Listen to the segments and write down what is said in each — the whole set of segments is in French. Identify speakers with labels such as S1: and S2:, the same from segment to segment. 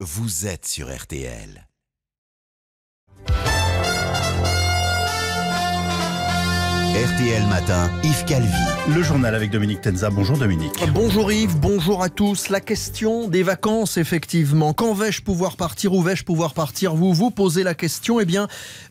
S1: Vous êtes sur RTL. RTL Matin, Yves Calvi. Le journal avec
S2: Dominique Tenza. Bonjour Dominique. Bonjour Yves, bonjour à tous. La question des vacances, effectivement. Quand vais-je pouvoir partir ou vais-je pouvoir partir Vous vous posez la question. Eh bien,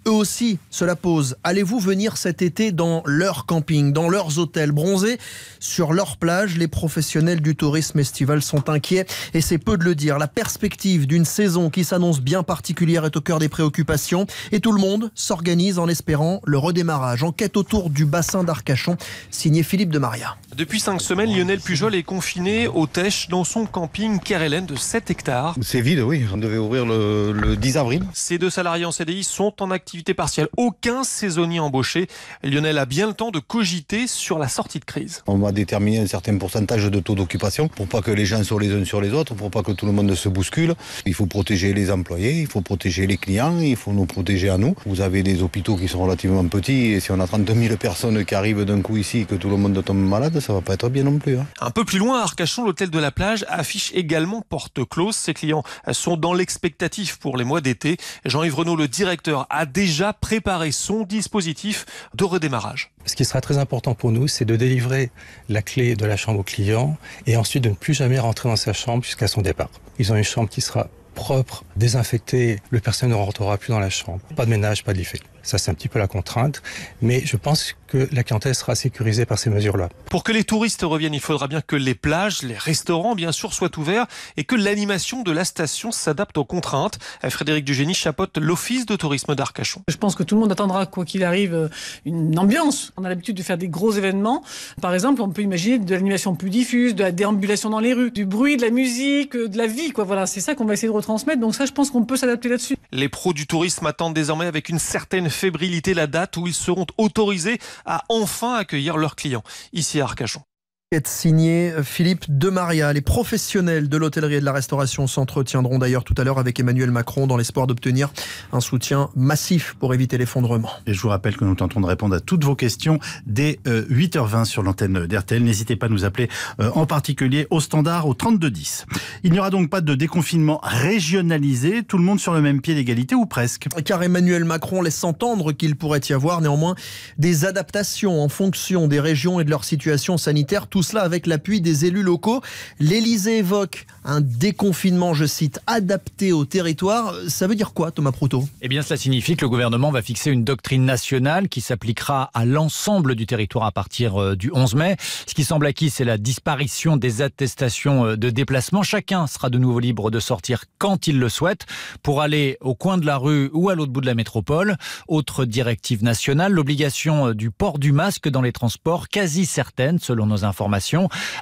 S2: eux aussi se la posent. Allez-vous venir cet été dans leur camping, dans leurs hôtels bronzés, sur leur plage Les professionnels du tourisme estival sont inquiets et c'est peu de le dire. La perspective d'une saison qui s'annonce bien particulière est au cœur des préoccupations et tout le monde s'organise en espérant le redémarrage. Enquête autour du du bassin d'Arcachon, signé Philippe de Maria.
S3: Depuis cinq semaines, Lionel Pujol est confiné au Tèche dans son camping Kerelen de 7 hectares. C'est vide, oui. On devait ouvrir le, 10 avril. Ces deux salariés en CDI sont en activité partielle. Aucun saisonnier embauché. Lionel a bien le temps de cogiter sur la sortie de crise. On va
S2: déterminer un certain pourcentage de taux d'occupation pour pas que les gens soient les uns sur les autres, pour pas que tout le monde se bouscule. Il faut protéger les employés, il faut protéger les clients, il faut nous protéger à nous. Vous avez des hôpitaux qui sont relativement petits et si on a 32 000 Personne qui arrive d'un coup ici et que tout le monde tombe malade, ça va pas être bien non plus. Hein.
S3: Un peu plus loin, à Arcachon, l'hôtel de la plage affiche également porte close. Ses clients sont dans l'expectatif pour les mois d'été. Jean-Yves Renault, le directeur, a déjà préparé son dispositif de redémarrage.
S2: Ce qui sera très important pour nous, c'est de délivrer la clé de la chambre au client et ensuite de ne plus jamais rentrer dans sa chambre jusqu'à son départ. Ils ont une chambre qui
S3: sera propre, désinfecté, le personnel ne rentrera plus dans la chambre. Pas de ménage, pas de d'effet. Ça, c'est un petit peu la contrainte. Mais je pense que la clientèle sera sécurisée par ces mesures-là. Pour que les touristes reviennent, il faudra bien que les plages, les restaurants, bien sûr, soient ouverts et que l'animation de la station s'adapte aux contraintes. Euh, Frédéric Dugénie chapote l'Office de tourisme d'Arcachon. Je pense que tout le monde
S4: attendra, quoi qu'il arrive, euh, une ambiance. On a l'habitude de faire des gros événements. Par exemple, on peut imaginer de l'animation plus diffuse, de la déambulation dans les rues, du bruit, de la musique, euh, de la vie. Voilà, c'est ça qu'on va essayer de retransmettre. Donc ça, je pense qu'on peut s'adapter là-dessus.
S3: Les pros du tourisme attendent désormais avec une certaine fébrilité la date où ils seront autorisés à enfin accueillir leurs clients ici à Arcachon.
S2: Est signé euh, Philippe Demaria. Les professionnels de l'hôtellerie et de la restauration s'entretiendront d'ailleurs tout à l'heure avec Emmanuel Macron dans l'espoir d'obtenir un soutien massif pour éviter l'effondrement. Et je vous rappelle que nous tentons de répondre à toutes vos questions dès 8h20 euh, sur l'antenne d'RTL. N'hésitez pas à nous appeler euh, en particulier au standard au 3210. Il n'y aura donc pas de déconfinement régionalisé, tout le monde sur le même pied d'égalité ou presque. Car Emmanuel Macron laisse entendre qu'il pourrait y avoir néanmoins des adaptations en fonction des régions et de leur situation sanitaire tout cela avec l'appui des élus locaux. L'Elysée évoque un déconfinement, je cite, adapté au territoire. Ça veut dire quoi, Thomas Proutot
S4: Eh bien, cela signifie que le gouvernement va fixer une doctrine nationale qui s'appliquera à l'ensemble du territoire à partir euh, du 11 mai. Ce qui semble acquis, c'est la disparition des attestations euh, de déplacement. Chacun sera de nouveau libre de sortir quand il le souhaite pour aller au coin de la rue ou à l'autre bout de la métropole. Autre directive nationale, l'obligation euh, du port du masque dans les transports, quasi certaine, selon nos informations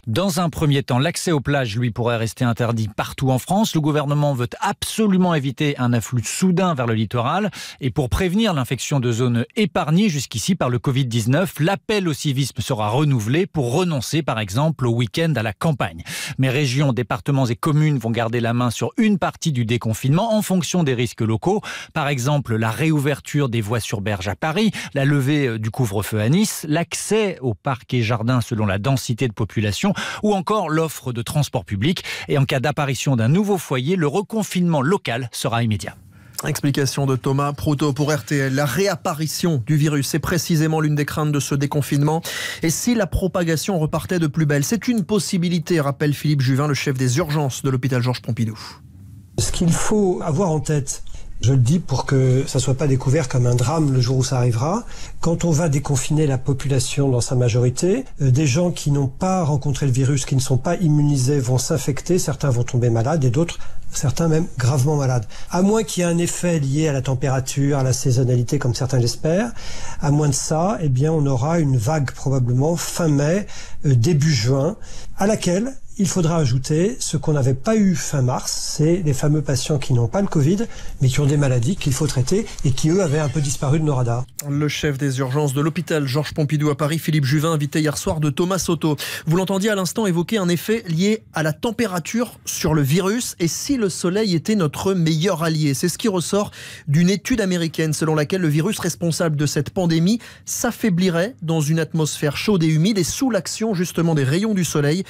S4: dans un premier temps, l'accès aux plages, lui, pourrait rester interdit partout en France. Le gouvernement veut absolument éviter un afflux soudain vers le littoral. Et pour prévenir l'infection de zones épargnées jusqu'ici par le Covid-19, l'appel au civisme sera renouvelé pour renoncer, par exemple, au week-end à la campagne. Mais régions, départements et communes vont garder la main sur une partie du déconfinement en fonction des risques locaux. Par exemple, la réouverture des voies sur berge à Paris, la levée euh, du couvre-feu à Nice, l'accès aux parcs et jardins selon la densité de population ou encore l'offre de transport public. Et en cas d'apparition d'un nouveau foyer, le reconfinement local sera immédiat.
S2: Explication de Thomas proto pour RTL. La réapparition du virus est précisément l'une des craintes de ce déconfinement. Et si la propagation repartait de plus belle C'est une possibilité, rappelle Philippe Juvin, le chef des urgences de l'hôpital Georges Pompidou.
S3: Ce qu'il faut avoir en tête, je le dis pour que ça ne soit pas découvert comme un drame le jour où ça arrivera. Quand on va déconfiner la population dans sa majorité, euh, des gens qui n'ont pas rencontré le virus, qui ne sont pas immunisés, vont s'infecter. Certains vont tomber malades et d'autres, certains même gravement malades. À moins qu'il y ait un effet lié à la température, à la saisonnalité, comme certains l'espèrent. À moins de ça, eh bien, on aura une vague probablement fin mai, euh, début juin, à laquelle il faudra ajouter ce qu'on n'avait pas eu fin mars, c'est les fameux patients qui n'ont pas le Covid, mais qui ont des maladies qu'il faut traiter et qui, eux, avaient un peu disparu de nos radars.
S2: Le chef des urgences de l'hôpital Georges Pompidou à Paris, Philippe Juvin, invité hier soir de Thomas Soto. Vous l'entendiez à l'instant évoquer un effet lié à la température sur le virus et si le soleil était notre meilleur allié. C'est ce qui ressort d'une étude américaine selon laquelle le virus responsable de cette pandémie s'affaiblirait dans une atmosphère chaude et humide et sous l'action justement des rayons du soleil,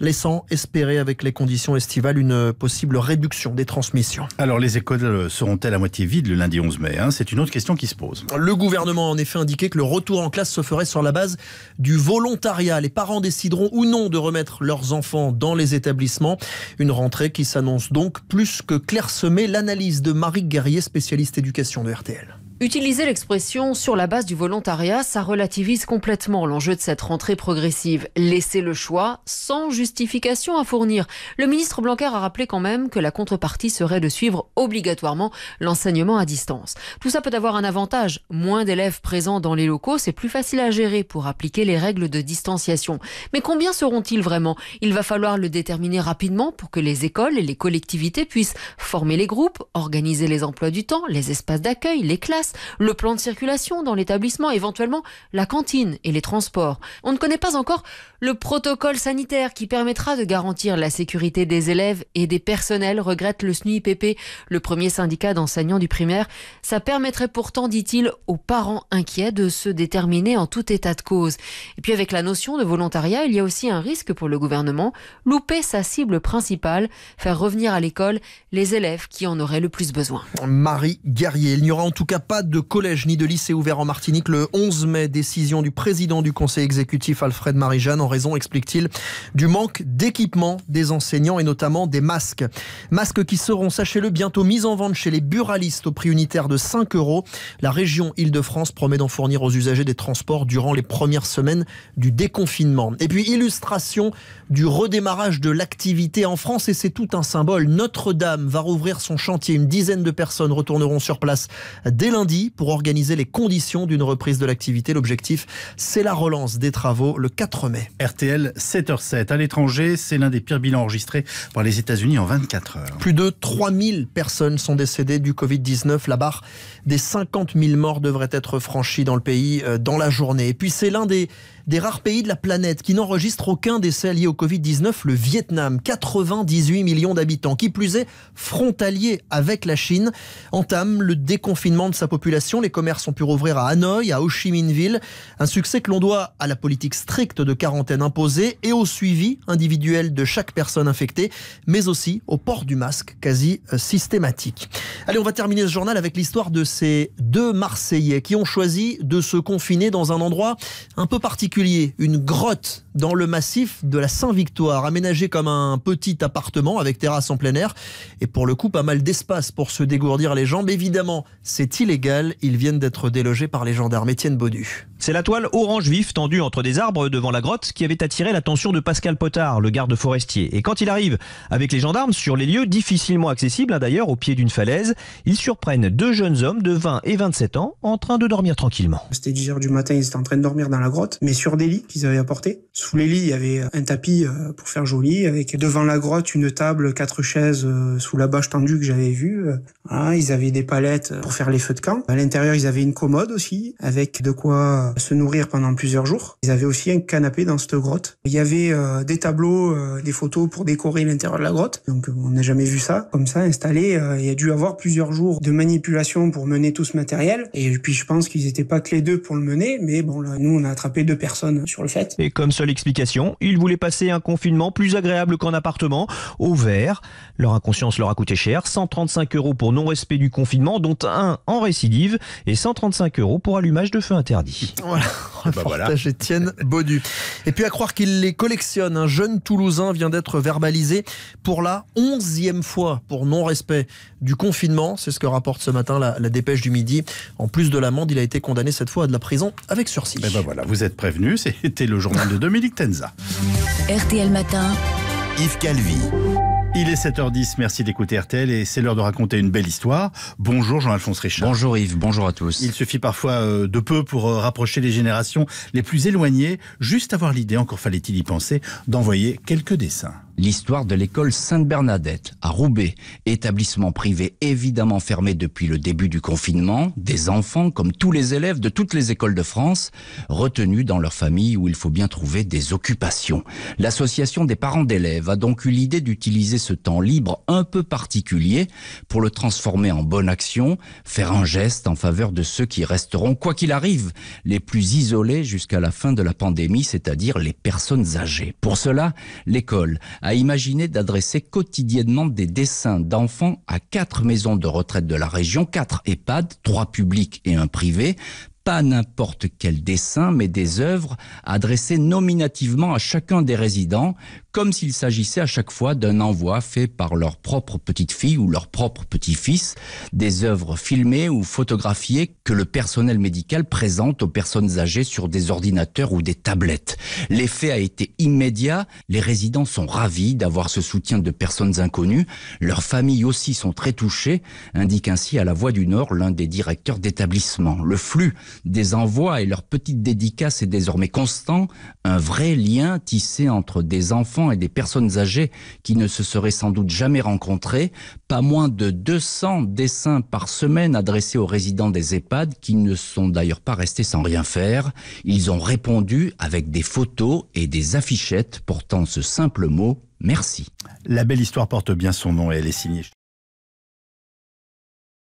S2: laissant espérer avec les conditions estivales une possible réduction des transmissions. Alors les écoles euh, seront-elles à moitié vides le lundi 11 mai hein? C'est une autre question qui se pose. Le gouvernement a en effet indiqué que le retour en classe se ferait sur la base du volontariat. Les parents décideront ou non de remettre leurs enfants dans les établissements. Une rentrée qui s'annonce donc plus que clairsemée. L'analyse de Marie Guerrier, spécialiste éducation de RTL.
S5: Utiliser l'expression sur la base du volontariat, ça relativise complètement l'enjeu de cette rentrée progressive. Laisser le choix sans justification à fournir. Le ministre Blanquer a rappelé quand même que la contrepartie serait de suivre obligatoirement l'enseignement à distance. Tout ça peut avoir un avantage. Moins d'élèves présents dans les locaux, c'est plus facile à gérer pour appliquer les règles de distanciation. Mais combien seront-ils vraiment Il va falloir le déterminer rapidement pour que les écoles et les collectivités puissent former les groupes, organiser les emplois du temps, les espaces d'accueil, les classes, le plan de circulation dans l'établissement, éventuellement la cantine et les transports. On ne connaît pas encore le protocole sanitaire qui permettra de garantir la sécurité des élèves et des personnels, regrette le SNUIPP, le premier syndicat d'enseignants du primaire. Ça permettrait pourtant, dit-il, aux parents inquiets de se déterminer en tout état de cause. Et puis avec la notion de volontariat, il y a aussi un risque pour le gouvernement, louper sa cible principale, faire revenir à l'école les élèves qui en auraient le plus besoin.
S2: Marie Guerrier, il n'y aura en tout cas pas de collège ni de lycée ouvert en Martinique le 11 mai. Décision du président du conseil exécutif Alfred Marie-Jeanne en raison, explique-t-il, du manque d'équipement des enseignants et notamment des masques. Masques qui seront, sachez-le, bientôt mis en vente chez les buralistes au prix unitaire de 5 euros. La région Île-de-France promet d'en fournir aux usagers des transports durant les premières semaines du déconfinement. Et puis, illustration du redémarrage de l'activité en France et c'est tout un symbole. Notre-Dame va rouvrir son chantier. Une dizaine de personnes retourneront sur place dès lundi pour organiser les conditions d'une reprise de l'activité. L'objectif, c'est la relance des travaux le 4 mai. RTL 7h07. À l'étranger, c'est l'un des pires bilans enregistrés par les États-Unis en 24 heures. Plus de 3000 personnes sont décédées du Covid-19. La barre des 50 000 morts devrait être franchie dans le pays euh, dans la journée. Et puis, c'est l'un des des rares pays de la planète qui n'enregistre aucun décès lié au Covid-19, le Vietnam, 98 millions d'habitants, qui plus est frontalier avec la Chine, entame le déconfinement de sa population, les commerces ont pu rouvrir à Hanoï, à Ho Chi Minh-Ville. Un succès que l'on doit à la politique stricte de quarantaine imposée et au suivi individuel de chaque personne infectée, mais aussi au port du masque quasi euh, systématique. Allez, on va terminer ce journal avec l'histoire de ces deux Marseillais qui ont choisi de se confiner dans un endroit un peu particulier, une grotte dans le massif de la Saint-Victoire, aménagée comme un petit appartement avec terrasse en plein air et pour le coup pas mal d'espace pour se dégourdir les jambes. Évidemment, c'est illégal. Ils viennent d'être délogés par les gendarmes. Étienne Baudu. C'est la toile orange vif tendue entre des arbres devant la grotte qui avait attiré l'attention de Pascal Potard, le garde forestier. Et quand il arrive avec les gendarmes sur les lieux difficilement accessibles, hein, d'ailleurs au pied d'une falaise, ils surprennent deux jeunes hommes de 20 et 27 ans en train de dormir
S3: tranquillement. C'était 10 heures du matin, ils étaient en train de dormir dans la grotte, mais sur des lits qu'ils avaient apportés. Sous les lits, il y avait un tapis euh, pour faire joli, avec devant la grotte une table, quatre chaises euh, sous la bâche
S2: tendue que j'avais vue. Euh, hein, ils avaient des palettes pour faire les feux de camp. À l'intérieur, ils avaient une commode aussi, avec de quoi se nourrir pendant plusieurs jours. Ils avaient aussi un canapé dans cette grotte. Il y avait euh, des tableaux, euh, des photos pour décorer l'intérieur de la grotte. Donc euh, on n'a jamais vu ça comme ça installé. il y a dû avoir plusieurs jours de manipulation pour mener tout ce matériel. Et puis je pense qu'ils n'étaient pas que les deux pour le mener, mais bon nous on a attrapé deux personnes sur le fait. Et comme seule explication, ils voulaient passer un confinement plus agréable qu'en appartement, au vert. Leur inconscience leur a coûté cher, 135 euros pour non-respect du confinement, dont un en récidive et 135 euros pour allumage de feu interdit. Voilà, bah voilà. Étienne Baudu. Et puis à croire qu'il les collectionne, un jeune Toulousain vient d'être verbalisé pour la onzième fois pour non-respect du confinement. C'est ce que rapporte ce matin la, dépêche du midi. En plus de l'amende, il a été condamné cette fois à de la prison avec sursis. Et eh ben voilà, vous êtes prévenu, c'était le journal de Dominique Tenza.
S1: RTL Matin,
S2: Yves Calvi. Il est 7h10, merci d'écouter RTL et c'est l'heure de raconter une belle histoire. Bonjour Jean-Alphonse Richard. Bonjour Yves, bonjour à tous. Il suffit parfois euh,
S1: de peu pour euh, rapprocher les générations les plus éloignées. Juste avoir l'idée, encore fallait-il y penser, d'envoyer quelques dessins l'histoire de l'école Sainte-Bernadette à Roubaix, établissement privé évidemment fermé depuis le début du confinement, des enfants, comme tous les élèves de toutes les écoles de France, retenus dans leur famille où il faut bien trouver des occupations. L'association des parents d'élèves a donc eu l'idée d'utiliser ce temps libre un peu particulier pour le transformer en bonne action, faire un geste en faveur de ceux qui resteront, quoi qu'il arrive, les plus isolés jusqu'à la fin de la pandémie, c'est-à-dire les personnes âgées. Pour cela, l'école a a imaginé d'adresser quotidiennement des dessins d'enfants à quatre maisons de retraite de la région, quatre EHPAD, trois publics et un privé, pas n'importe quel dessin, mais des œuvres adressées nominativement à chacun des résidents, comme s'il s'agissait à chaque fois d'un envoi fait par leur propre petite-fille ou leur propre petit-fils, des œuvres filmées ou photographiées que le personnel médical présente aux personnes âgées sur des ordinateurs ou des tablettes. L'effet a été immédiat, les résidents sont ravis d'avoir ce soutien de personnes inconnues, leurs familles aussi sont très touchées, indique ainsi à la Voix du Nord l'un des directeurs d'établissement. Le flux des envois et leur petite dédicace est désormais constant, un vrai lien tissé entre des enfants et des personnes âgées qui ne se seraient sans doute jamais rencontrés, pas moins de 200 dessins par semaine adressés aux résidents des EHPAD qui ne sont d'ailleurs pas restés sans rien faire. Ils ont répondu avec des photos et des affichettes
S5: portant ce simple mot merci. La belle histoire porte bien son nom et elle est signée.